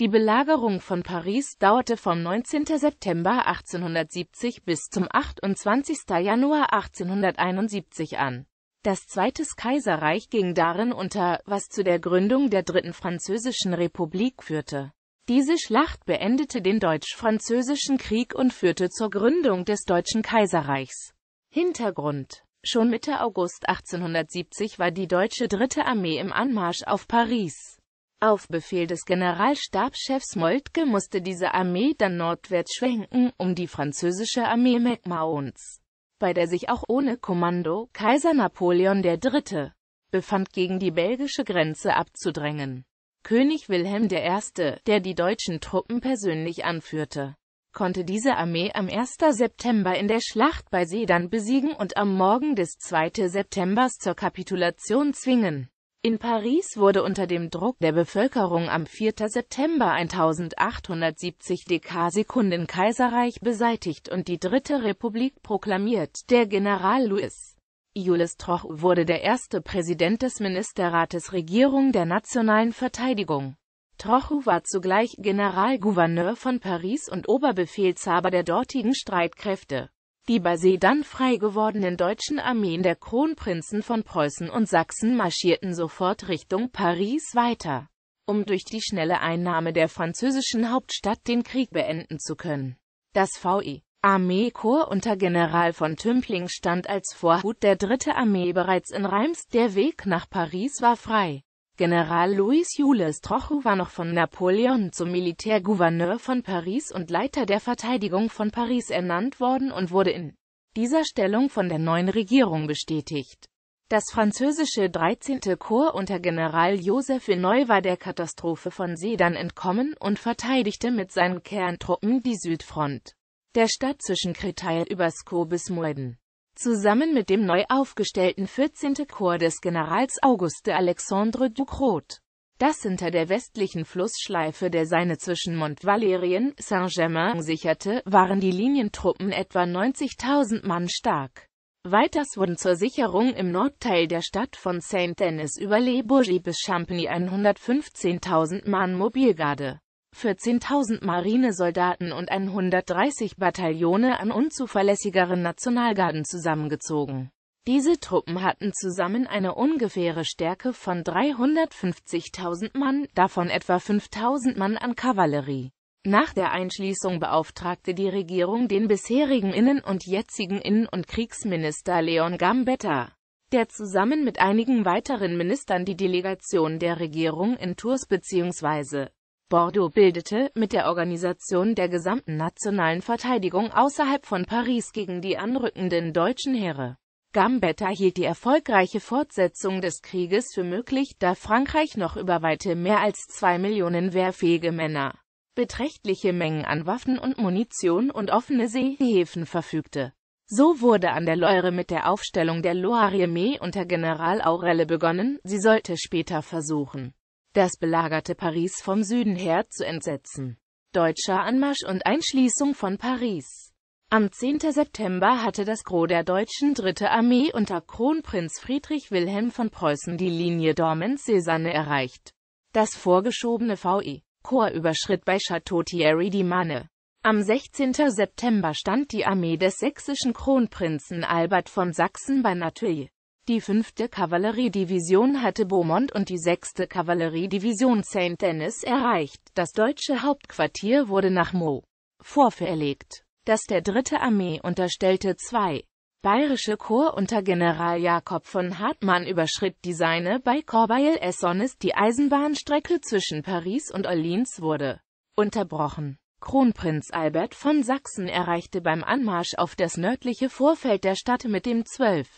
Die Belagerung von Paris dauerte vom 19. September 1870 bis zum 28. Januar 1871 an. Das Zweites Kaiserreich ging darin unter, was zu der Gründung der Dritten Französischen Republik führte. Diese Schlacht beendete den Deutsch-Französischen Krieg und führte zur Gründung des Deutschen Kaiserreichs. Hintergrund Schon Mitte August 1870 war die deutsche Dritte Armee im Anmarsch auf Paris. Auf Befehl des Generalstabschefs Moltke musste diese Armee dann nordwärts schwenken, um die französische Armee McMahons, bei der sich auch ohne Kommando Kaiser Napoleon III. befand, gegen die belgische Grenze abzudrängen. König Wilhelm I., der die deutschen Truppen persönlich anführte, konnte diese Armee am 1. September in der Schlacht bei Sedan besiegen und am Morgen des 2. September zur Kapitulation zwingen. In Paris wurde unter dem Druck der Bevölkerung am 4. September 1870 Dekasekunden Kaiserreich beseitigt und die Dritte Republik proklamiert. Der General Louis Jules Troch wurde der erste Präsident des Ministerrates Regierung der Nationalen Verteidigung. Trochu war zugleich Generalgouverneur von Paris und Oberbefehlshaber der dortigen Streitkräfte. Die bei See dann frei gewordenen deutschen Armeen der Kronprinzen von Preußen und Sachsen marschierten sofort Richtung Paris weiter, um durch die schnelle Einnahme der französischen Hauptstadt den Krieg beenden zu können. Das VI e Armeekorps unter General von Tümpling stand als Vorhut der Dritte Armee bereits in Reims, der Weg nach Paris war frei. General Louis Jules Trochu war noch von Napoleon zum Militärgouverneur von Paris und Leiter der Verteidigung von Paris ernannt worden und wurde in dieser Stellung von der neuen Regierung bestätigt. Das französische 13. Korps unter General Joseph Vinoy war der Katastrophe von Sedan entkommen und verteidigte mit seinen Kerntruppen die Südfront der Stadt zwischen Créteil über Skobis Moeden zusammen mit dem neu aufgestellten 14. Korps des Generals Auguste Alexandre Ducrot das hinter der westlichen Flussschleife der Seine zwischen Montvalérien, Saint-Germain sicherte, waren die Linientruppen etwa 90.000 Mann stark. Weiters wurden zur Sicherung im Nordteil der Stadt von Saint-Denis über Les Bourget bis Champigny 115.000 Mann Mobilgarde 14.000 Marinesoldaten und 130 Bataillone an unzuverlässigeren Nationalgarden zusammengezogen. Diese Truppen hatten zusammen eine ungefähre Stärke von 350.000 Mann, davon etwa 5.000 Mann an Kavallerie. Nach der Einschließung beauftragte die Regierung den bisherigen Innen- und jetzigen Innen- und Kriegsminister Leon Gambetta, der zusammen mit einigen weiteren Ministern die Delegation der Regierung in Tours bzw. Bordeaux bildete mit der Organisation der gesamten nationalen Verteidigung außerhalb von Paris gegen die anrückenden deutschen Heere. Gambetta hielt die erfolgreiche Fortsetzung des Krieges für möglich, da Frankreich noch über weite mehr als zwei Millionen wehrfähige Männer, beträchtliche Mengen an Waffen und Munition und offene Seehäfen verfügte. So wurde an der Loire mit der Aufstellung der Loire-Armee unter General Aurelle begonnen, sie sollte später versuchen, das belagerte Paris vom Süden her zu entsetzen. Deutscher Anmarsch und Einschließung von Paris Am 10. September hatte das Gros der deutschen Dritte Armee unter Kronprinz Friedrich Wilhelm von Preußen die Linie Dortmund-Sesanne erreicht. Das vorgeschobene VI. Korps überschritt bei Chateau Thierry die Manne. Am 16. September stand die Armee des sächsischen Kronprinzen Albert von Sachsen bei Nateuil. Die 5. Kavalleriedivision hatte Beaumont und die 6. Kavalleriedivision St. Denis erreicht. Das deutsche Hauptquartier wurde nach Meaux vorverlegt. Das der 3. Armee unterstellte zwei Bayerische Korps unter General Jakob von Hartmann überschritt die seine bei Corbeil-Essonnes. Die Eisenbahnstrecke zwischen Paris und Orleans wurde unterbrochen. Kronprinz Albert von Sachsen erreichte beim Anmarsch auf das nördliche Vorfeld der Stadt mit dem 12.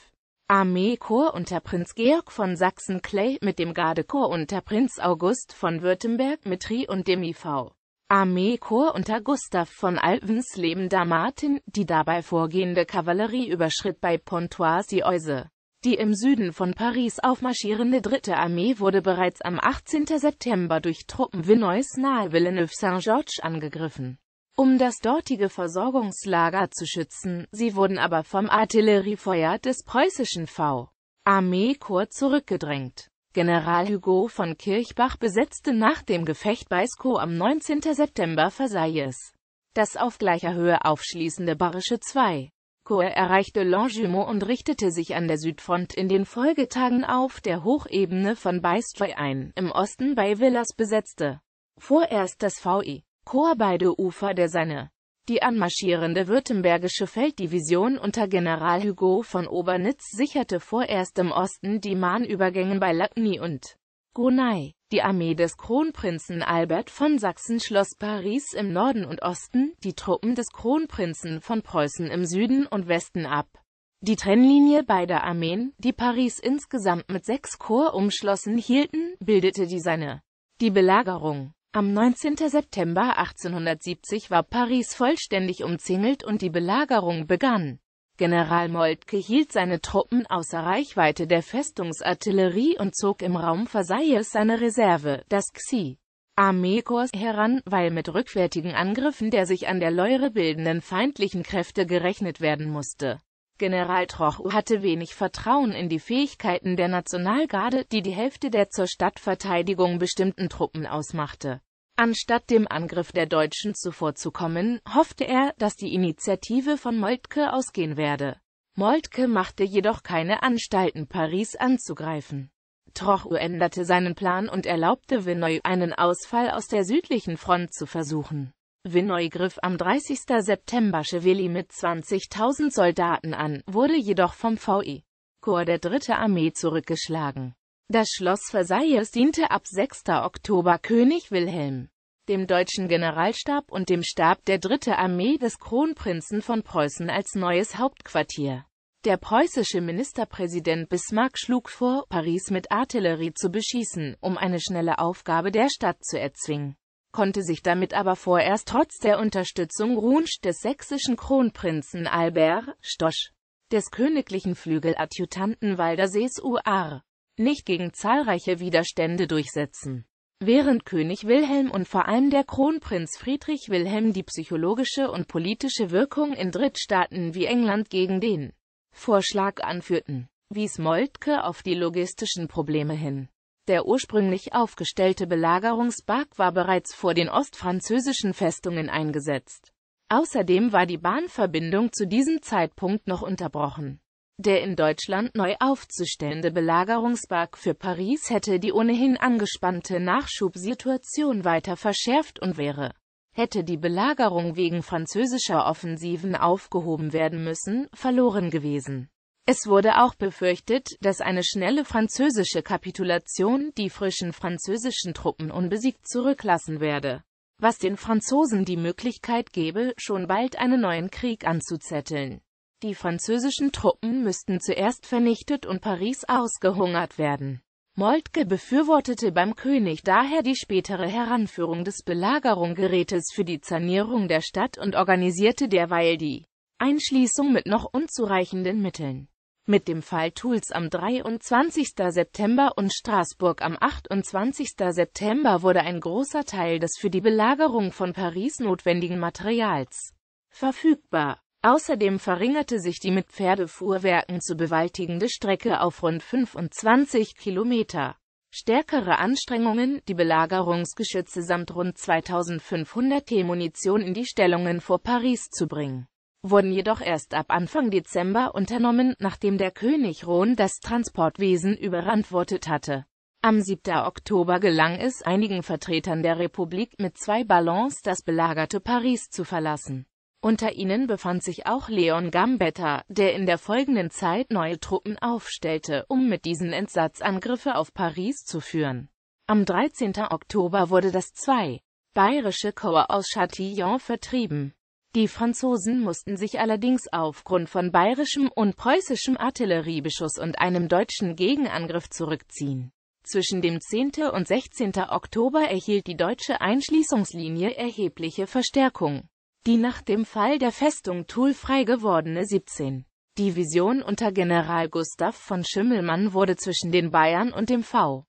Armeekorps unter Prinz Georg von Sachsen-Clay mit dem Gardekorps unter Prinz August von Württemberg mit Mitri und dem IV. Armeekorps unter Gustav von Alvensleben-Da Martin, die dabei vorgehende Kavallerie überschritt bei Pontoise-Euse. Die im Süden von Paris aufmarschierende dritte Armee wurde bereits am 18. September durch Truppen Vinois nahe Villeneuve-Saint-Georges angegriffen um das dortige Versorgungslager zu schützen, sie wurden aber vom Artilleriefeuer des preußischen V. Armeekorps zurückgedrängt. General Hugo von Kirchbach besetzte nach dem Gefecht bei Sko am 19. September Versailles. Das auf gleicher Höhe aufschließende Barische II. Korps erreichte Longjumeau und richtete sich an der Südfront in den Folgetagen auf der Hochebene von Baistroy ein, im Osten bei Villas besetzte. Vorerst das VI. Korps beide Ufer der Seine. Die anmarschierende württembergische Felddivision unter General Hugo von Obernitz sicherte vorerst im Osten die Mahnübergänge bei Lagny und Gonai. Die Armee des Kronprinzen Albert von Sachsen schloss Paris im Norden und Osten, die Truppen des Kronprinzen von Preußen im Süden und Westen ab. Die Trennlinie beider Armeen, die Paris insgesamt mit sechs Korps umschlossen hielten, bildete die Seine. Die Belagerung am 19. September 1870 war Paris vollständig umzingelt und die Belagerung begann. General Moltke hielt seine Truppen außer Reichweite der Festungsartillerie und zog im Raum Versailles seine Reserve, das Xi. Armeekorps heran, weil mit rückwärtigen Angriffen der sich an der Leure bildenden feindlichen Kräfte gerechnet werden musste. General Trochu hatte wenig Vertrauen in die Fähigkeiten der Nationalgarde, die die Hälfte der zur Stadtverteidigung bestimmten Truppen ausmachte. Anstatt dem Angriff der Deutschen zuvorzukommen, hoffte er, dass die Initiative von Moltke ausgehen werde. Moltke machte jedoch keine Anstalten, Paris anzugreifen. Trochu änderte seinen Plan und erlaubte Vinoy, einen Ausfall aus der südlichen Front zu versuchen. Vinoy griff am 30. September Chevili mit 20.000 Soldaten an, wurde jedoch vom VI. Korps der Dritte Armee zurückgeschlagen. Das Schloss Versailles diente ab 6. Oktober König Wilhelm, dem deutschen Generalstab und dem Stab der Dritte Armee des Kronprinzen von Preußen als neues Hauptquartier. Der preußische Ministerpräsident Bismarck schlug vor, Paris mit Artillerie zu beschießen, um eine schnelle Aufgabe der Stadt zu erzwingen konnte sich damit aber vorerst trotz der Unterstützung Runsch des sächsischen Kronprinzen Albert Stosch, des königlichen Flügeladjutanten Waldersees UR, nicht gegen zahlreiche Widerstände durchsetzen. Während König Wilhelm und vor allem der Kronprinz Friedrich Wilhelm die psychologische und politische Wirkung in Drittstaaten wie England gegen den Vorschlag anführten, wies Moltke auf die logistischen Probleme hin der ursprünglich aufgestellte Belagerungsbark war bereits vor den ostfranzösischen Festungen eingesetzt. Außerdem war die Bahnverbindung zu diesem Zeitpunkt noch unterbrochen. Der in Deutschland neu aufzustellende Belagerungsbark für Paris hätte die ohnehin angespannte Nachschubsituation weiter verschärft und wäre, hätte die Belagerung wegen französischer Offensiven aufgehoben werden müssen, verloren gewesen. Es wurde auch befürchtet, dass eine schnelle französische Kapitulation die frischen französischen Truppen unbesiegt zurücklassen werde, was den Franzosen die Möglichkeit gebe, schon bald einen neuen Krieg anzuzetteln. Die französischen Truppen müssten zuerst vernichtet und Paris ausgehungert werden. Moltke befürwortete beim König daher die spätere Heranführung des Belagerungsgerätes für die Sanierung der Stadt und organisierte derweil die Einschließung mit noch unzureichenden Mitteln. Mit dem Fall Tools am 23. September und Straßburg am 28. September wurde ein großer Teil des für die Belagerung von Paris notwendigen Materials verfügbar. Außerdem verringerte sich die mit Pferdefuhrwerken zu bewaltigende Strecke auf rund 25 Kilometer. Stärkere Anstrengungen, die Belagerungsgeschütze samt rund 2500 T-Munition in die Stellungen vor Paris zu bringen, wurden jedoch erst ab Anfang Dezember unternommen, nachdem der König Ron das Transportwesen überantwortet hatte. Am 7. Oktober gelang es einigen Vertretern der Republik mit zwei Ballons das belagerte Paris zu verlassen. Unter ihnen befand sich auch Leon Gambetta, der in der folgenden Zeit neue Truppen aufstellte, um mit diesen Entsatzangriffe auf Paris zu führen. Am 13. Oktober wurde das 2. bayerische Korps aus Châtillon vertrieben. Die Franzosen mussten sich allerdings aufgrund von bayerischem und preußischem Artilleriebeschuss und einem deutschen Gegenangriff zurückziehen. Zwischen dem 10. und 16. Oktober erhielt die deutsche Einschließungslinie erhebliche Verstärkung. Die nach dem Fall der Festung Thul frei gewordene 17. Division unter General Gustav von Schimmelmann wurde zwischen den Bayern und dem V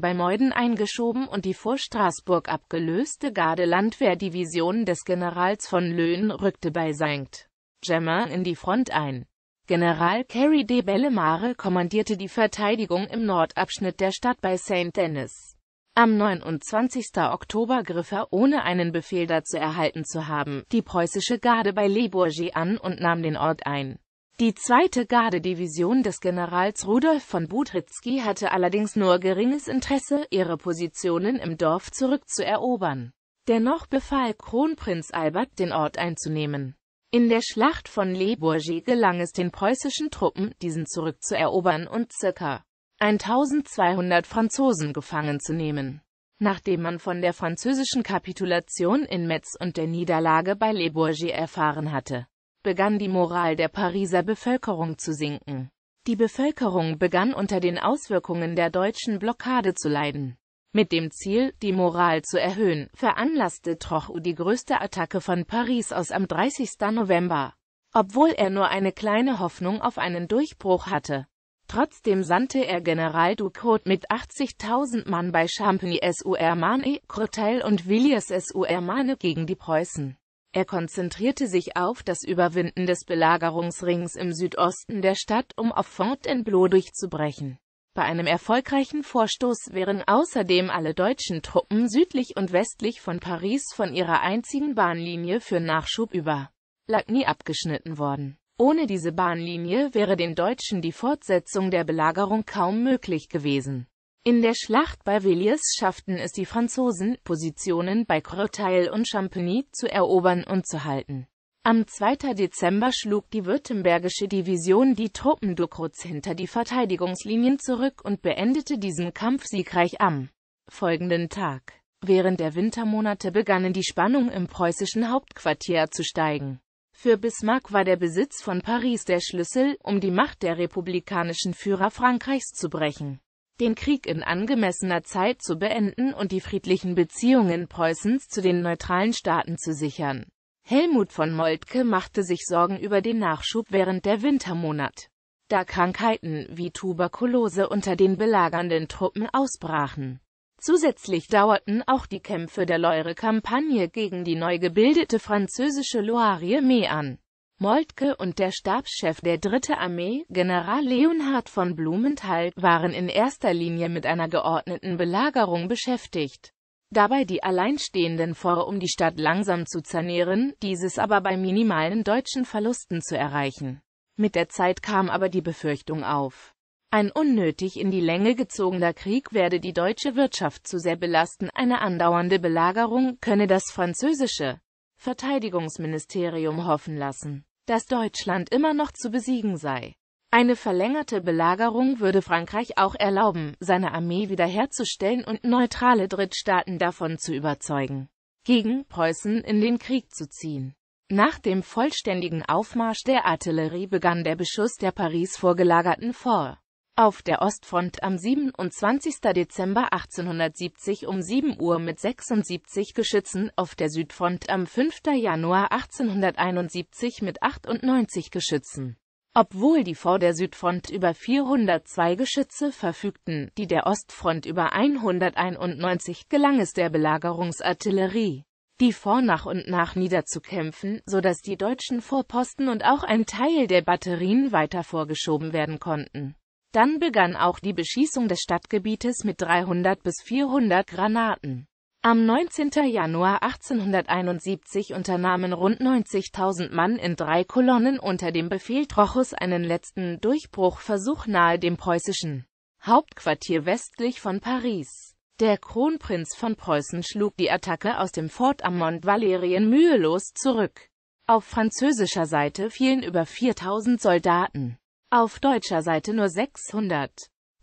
bei Meuden eingeschoben und die vor Straßburg abgelöste Garde-Landwehr-Division des Generals von Löhn rückte bei St. Germain in die Front ein. General Carey de Bellemare kommandierte die Verteidigung im Nordabschnitt der Stadt bei St. Denis. Am 29. Oktober griff er, ohne einen Befehl dazu erhalten zu haben, die preußische Garde bei Le Bourget an und nahm den Ort ein. Die zweite Gardedivision des Generals Rudolf von Budryzky hatte allerdings nur geringes Interesse, ihre Positionen im Dorf zurückzuerobern. Dennoch befahl Kronprinz Albert, den Ort einzunehmen. In der Schlacht von Le Bourget gelang es den preußischen Truppen, diesen zurückzuerobern und ca. 1200 Franzosen gefangen zu nehmen. Nachdem man von der französischen Kapitulation in Metz und der Niederlage bei Le Bourget erfahren hatte, begann die Moral der Pariser Bevölkerung zu sinken. Die Bevölkerung begann unter den Auswirkungen der deutschen Blockade zu leiden. Mit dem Ziel, die Moral zu erhöhen, veranlasste Trochu die größte Attacke von Paris aus am 30. November. Obwohl er nur eine kleine Hoffnung auf einen Durchbruch hatte. Trotzdem sandte er General Ducot mit 80.000 Mann bei Champigny-sur-Marne, Courtel und Villiers-sur-Marne gegen die Preußen. Er konzentrierte sich auf das Überwinden des Belagerungsrings im Südosten der Stadt, um auf Fontainebleau durchzubrechen. Bei einem erfolgreichen Vorstoß wären außerdem alle deutschen Truppen südlich und westlich von Paris von ihrer einzigen Bahnlinie für Nachschub über Lagny abgeschnitten worden. Ohne diese Bahnlinie wäre den Deutschen die Fortsetzung der Belagerung kaum möglich gewesen. In der Schlacht bei Villiers schafften es die Franzosen, Positionen bei Croteil und Champigny zu erobern und zu halten. Am 2. Dezember schlug die württembergische Division die Truppen Ducroz hinter die Verteidigungslinien zurück und beendete diesen Kampf siegreich am folgenden Tag. Während der Wintermonate begannen die Spannungen im preußischen Hauptquartier zu steigen. Für Bismarck war der Besitz von Paris der Schlüssel, um die Macht der republikanischen Führer Frankreichs zu brechen den Krieg in angemessener Zeit zu beenden und die friedlichen Beziehungen Preußens zu den neutralen Staaten zu sichern. Helmut von Moltke machte sich Sorgen über den Nachschub während der Wintermonat, da Krankheiten wie Tuberkulose unter den belagernden Truppen ausbrachen. Zusätzlich dauerten auch die Kämpfe der leure kampagne gegen die neu gebildete französische Loire-Armee an. Moltke und der Stabschef der Dritte Armee, General Leonhard von Blumenthal, waren in erster Linie mit einer geordneten Belagerung beschäftigt. Dabei die Alleinstehenden vor, um die Stadt langsam zu zernehren, dieses aber bei minimalen deutschen Verlusten zu erreichen. Mit der Zeit kam aber die Befürchtung auf. Ein unnötig in die Länge gezogener Krieg werde die deutsche Wirtschaft zu sehr belasten, eine andauernde Belagerung könne das französische Verteidigungsministerium hoffen lassen dass Deutschland immer noch zu besiegen sei. Eine verlängerte Belagerung würde Frankreich auch erlauben, seine Armee wiederherzustellen und neutrale Drittstaaten davon zu überzeugen, gegen Preußen in den Krieg zu ziehen. Nach dem vollständigen Aufmarsch der Artillerie begann der Beschuss der Paris vorgelagerten Fort auf der Ostfront am 27. Dezember 1870 um 7 Uhr mit 76 Geschützen, auf der Südfront am 5. Januar 1871 mit 98 Geschützen. Obwohl die vor der Südfront über 402 Geschütze verfügten, die der Ostfront über 191, gelang es der Belagerungsartillerie, die vor nach und nach niederzukämpfen, so dass die deutschen Vorposten und auch ein Teil der Batterien weiter vorgeschoben werden konnten. Dann begann auch die Beschießung des Stadtgebietes mit 300 bis 400 Granaten. Am 19. Januar 1871 unternahmen rund 90.000 Mann in drei Kolonnen unter dem Befehl Trochus einen letzten Durchbruchversuch nahe dem preußischen Hauptquartier westlich von Paris. Der Kronprinz von Preußen schlug die Attacke aus dem Fort am Mont Valerien mühelos zurück. Auf französischer Seite fielen über 4.000 Soldaten auf deutscher Seite nur 600.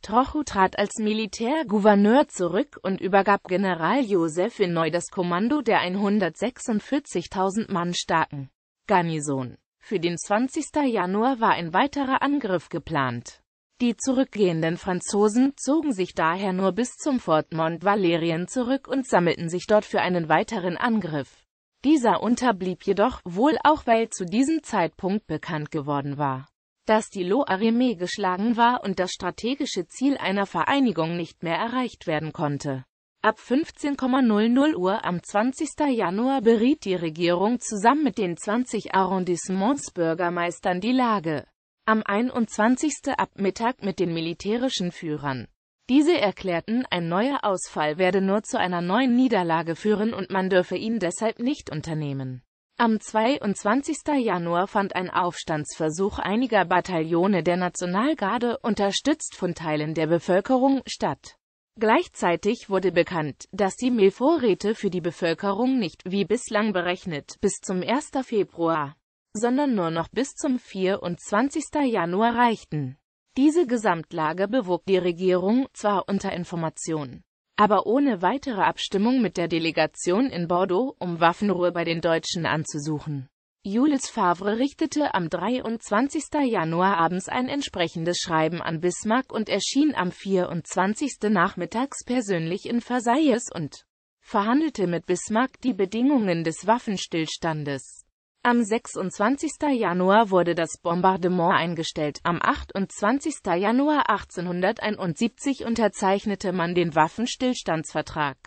Trochu trat als Militärgouverneur zurück und übergab General Josef Neu das Kommando der 146.000 Mann starken Garnison. Für den 20. Januar war ein weiterer Angriff geplant. Die zurückgehenden Franzosen zogen sich daher nur bis zum Fort mont Valerien zurück und sammelten sich dort für einen weiteren Angriff. Dieser unterblieb jedoch, wohl auch weil zu diesem Zeitpunkt bekannt geworden war, dass die Lo-Armee geschlagen war und das strategische Ziel einer Vereinigung nicht mehr erreicht werden konnte. Ab 15.00 Uhr am 20. Januar beriet die Regierung zusammen mit den 20 Arrondissementsbürgermeistern die Lage. Am 21. ab Mittag mit den militärischen Führern. Diese erklärten, ein neuer Ausfall werde nur zu einer neuen Niederlage führen und man dürfe ihn deshalb nicht unternehmen. Am 22. Januar fand ein Aufstandsversuch einiger Bataillone der Nationalgarde, unterstützt von Teilen der Bevölkerung, statt. Gleichzeitig wurde bekannt, dass die Mehlvorräte für die Bevölkerung nicht, wie bislang berechnet, bis zum 1. Februar, sondern nur noch bis zum 24. Januar reichten. Diese Gesamtlage bewog die Regierung, zwar unter Information aber ohne weitere Abstimmung mit der Delegation in Bordeaux, um Waffenruhe bei den Deutschen anzusuchen. Jules Favre richtete am 23. Januar abends ein entsprechendes Schreiben an Bismarck und erschien am 24. nachmittags persönlich in Versailles und verhandelte mit Bismarck die Bedingungen des Waffenstillstandes. Am 26. Januar wurde das Bombardement eingestellt. Am 28. Januar 1871 unterzeichnete man den Waffenstillstandsvertrag,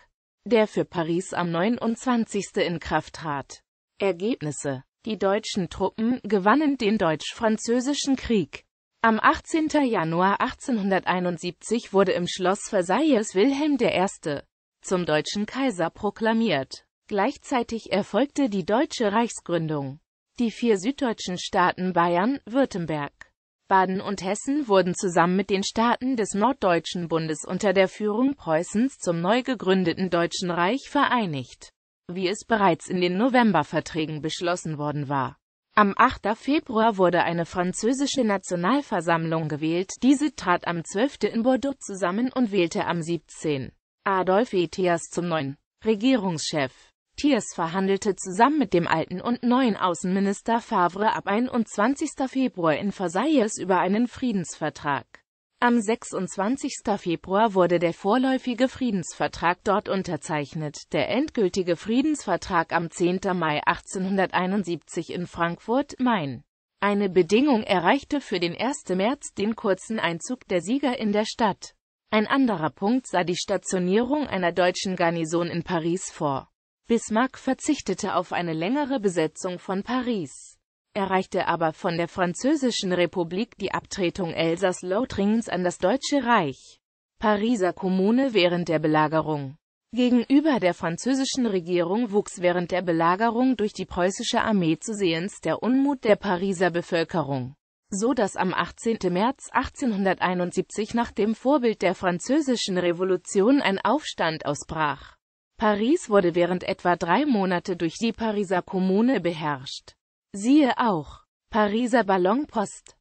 der für Paris am 29. in Kraft trat. Ergebnisse Die deutschen Truppen gewannen den Deutsch-Französischen Krieg. Am 18. Januar 1871 wurde im Schloss Versailles Wilhelm I. zum deutschen Kaiser proklamiert. Gleichzeitig erfolgte die deutsche Reichsgründung. Die vier süddeutschen Staaten Bayern, Württemberg, Baden und Hessen wurden zusammen mit den Staaten des Norddeutschen Bundes unter der Führung Preußens zum neu gegründeten Deutschen Reich vereinigt, wie es bereits in den Novemberverträgen beschlossen worden war. Am 8. Februar wurde eine französische Nationalversammlung gewählt, diese trat am 12. in Bordeaux zusammen und wählte am 17. Adolf Etias zum neuen Regierungschef. Thiers verhandelte zusammen mit dem alten und neuen Außenminister Favre ab 21. Februar in Versailles über einen Friedensvertrag. Am 26. Februar wurde der vorläufige Friedensvertrag dort unterzeichnet, der endgültige Friedensvertrag am 10. Mai 1871 in Frankfurt-Main. Eine Bedingung erreichte für den 1. März den kurzen Einzug der Sieger in der Stadt. Ein anderer Punkt sah die Stationierung einer deutschen Garnison in Paris vor. Bismarck verzichtete auf eine längere Besetzung von Paris, erreichte aber von der Französischen Republik die Abtretung Elsass-Lothringens an das Deutsche Reich. Pariser Kommune während der Belagerung Gegenüber der französischen Regierung wuchs während der Belagerung durch die preußische Armee zu sehens der Unmut der Pariser Bevölkerung, so dass am 18. März 1871 nach dem Vorbild der französischen Revolution ein Aufstand ausbrach. Paris wurde während etwa drei Monate durch die Pariser Kommune beherrscht. Siehe auch Pariser Ballonpost